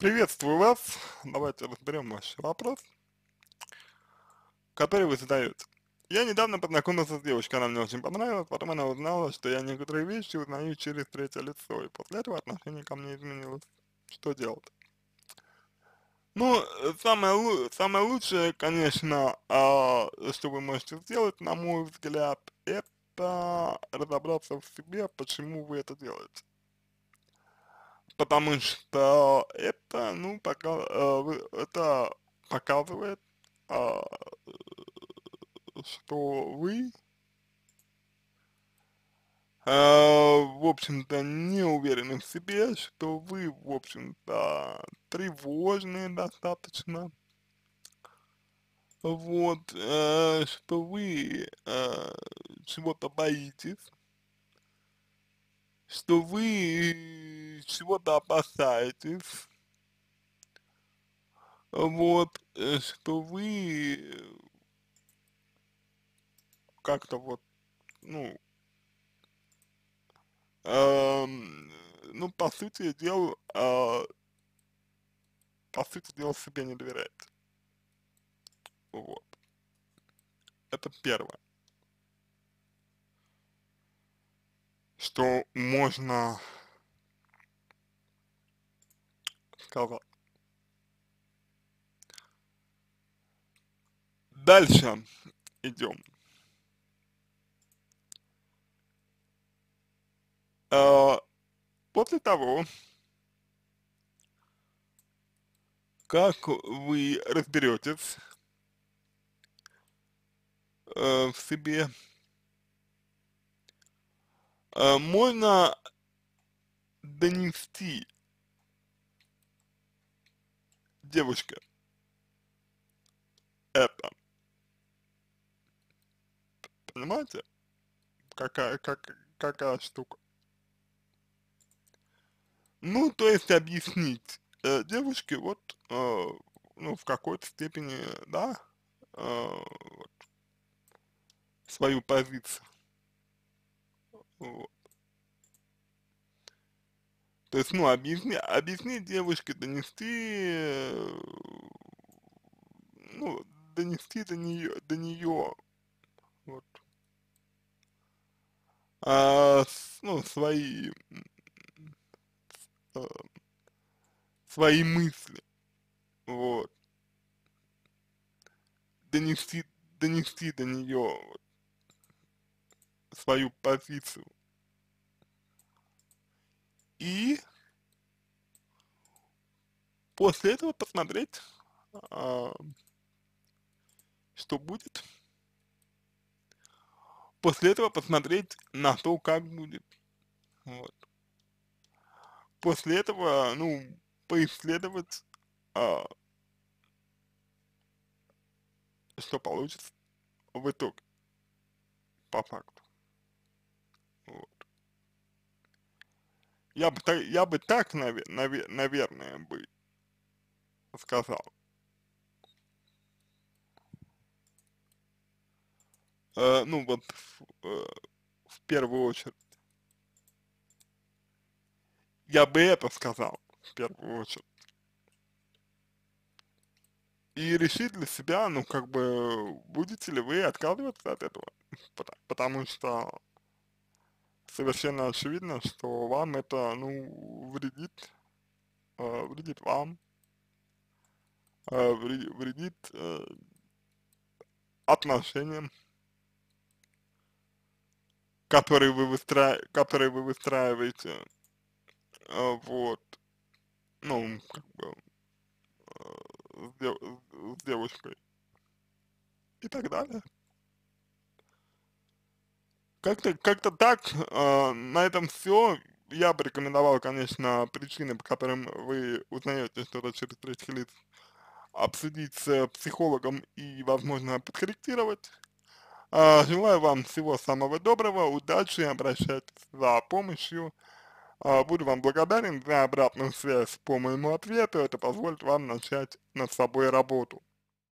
Приветствую вас. Давайте разберем ваш вопрос, который вы задаете. Я недавно познакомился с девочкой, она мне очень понравилась, потом она узнала, что я некоторые вещи узнаю через третье лицо, и после этого отношение ко мне изменилось. Что делать? Ну, самое, самое лучшее, конечно, а, что вы можете сделать, на мой взгляд, это разобраться в себе, почему вы это делаете потому что это, ну, пока, э, это показывает, э, что вы, э, в общем-то, не уверены в себе, что вы, в общем-то, тревожные достаточно, вот, э, что вы э, чего-то боитесь, что вы э, чего-то опасаетесь, вот, э, что вы э, как-то вот, ну, эм, ну, по сути дела, э, по сути дела себе не доверяете. Вот. Это первое. что можно сказать. Дальше идем. А, после того, как вы разберетесь э, в себе Э, можно донести девушке это. Понимаете? Какая, как, какая штука. Ну, то есть объяснить э, девушке вот, э, ну, в какой-то степени, да, э, вот, свою позицию. Вот. То есть, ну, объясни, объясни девушке, донести, э, ну, донести до нее, до нее, вот, а, ну, свои, э, свои мысли, вот, донести, донести до нее, вот свою позицию. И после этого посмотреть, э, что будет. После этого посмотреть на то, как будет. Вот. После этого, ну, поисследовать, э, что получится в итоге, по факту. Я бы, я бы так, нав, нав, наверное, бы сказал. Э, ну вот, э, в первую очередь. Я бы это сказал, в первую очередь. И решить для себя, ну, как бы, будете ли вы отказываться от этого. Потому что совершенно очевидно, что вам это, ну, вредит, э, вредит вам, э, вредит э, отношениям, которые вы, выстра... которые вы выстраиваете, э, вот, ну, как бы, э, с, дев... с девушкой и так далее. Как-то как так, э, на этом все. Я бы рекомендовал, конечно, причины, по которым вы узнаете что-то через третьих лиц, обсудить с психологом и, возможно, подкорректировать. Э, желаю вам всего самого доброго, удачи, обращайтесь за помощью. Э, буду вам благодарен за обратную связь по моему ответу, это позволит вам начать над собой работу.